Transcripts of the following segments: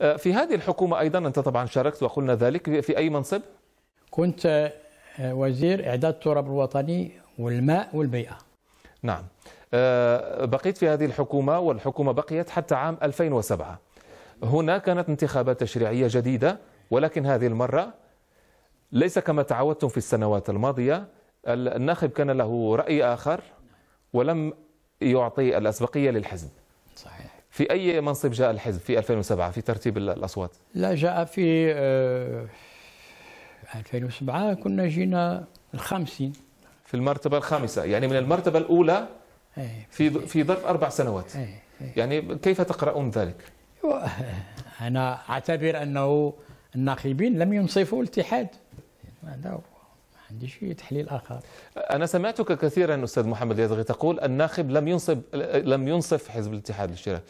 آه، في هذه الحكومة أيضا أنت طبعا شاركت وقلنا ذلك في أي منصب؟ كنت آه، وزير إعداد التراب الوطني والماء والبيئة نعم آه، بقيت في هذه الحكومة والحكومة بقيت حتى عام 2007 هنا كانت انتخابات تشريعية جديدة ولكن هذه المرة ليس كما تعودتم في السنوات الماضية الناخب كان له رأي آخر ولم يعطي الأسبقية للحزب في أي منصب جاء الحزب في 2007 في ترتيب الأصوات؟ لا جاء في 2007 آه، كنا جينا الخامسين في المرتبة الخامسة يعني من المرتبة الأولى إيه. في في ظرف أربع سنوات إيه، إيه. يعني كيف تقرؤون ذلك؟ أنا أعتبر أنه الناخبين لم ينصفوا الاتحاد هذا هو عنديش تحليل اخر انا سمعتك كثيرا استاذ محمد يزغي تقول الناخب لم ينصب لم ينصف حزب الاتحاد الاشتراكي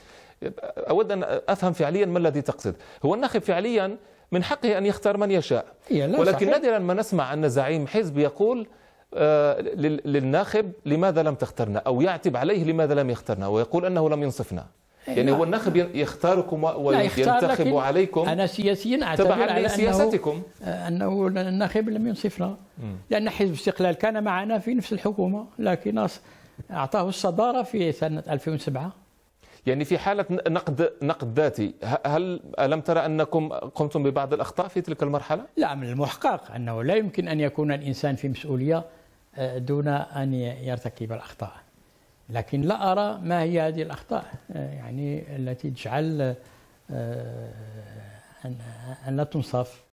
اود ان افهم فعليا ما الذي تقصد هو الناخب فعليا من حقه ان يختار من يشاء ولكن صحيح. نادرا ما نسمع ان زعيم حزب يقول آه، للناخب لماذا لم تخترنا او يعتب عليه لماذا لم يخترنا ويقول انه لم ينصفنا يعني أيوة. هو النخب يختاركم وينتخب عليكم أنا سياسيا أعتبر تبعا لسياستكم أنه آه، النخب لم ينصفنا لأن حزب الاستقلال كان معنا في نفس الحكومة لكن أعطاه الصدارة في سنة 2007 يعني في حالة نقد نقد ذاتي هل ألم ترى أنكم قمتم ببعض الأخطاء في تلك المرحلة؟ لا من المحقق أنه لا يمكن أن يكون الإنسان في مسؤولية آه، دون أن يرتكب الأخطاء لكن لا أرى ما هي هذه الأخطاء آه، يعني التي تجعل آه، آه، أن لا تنصف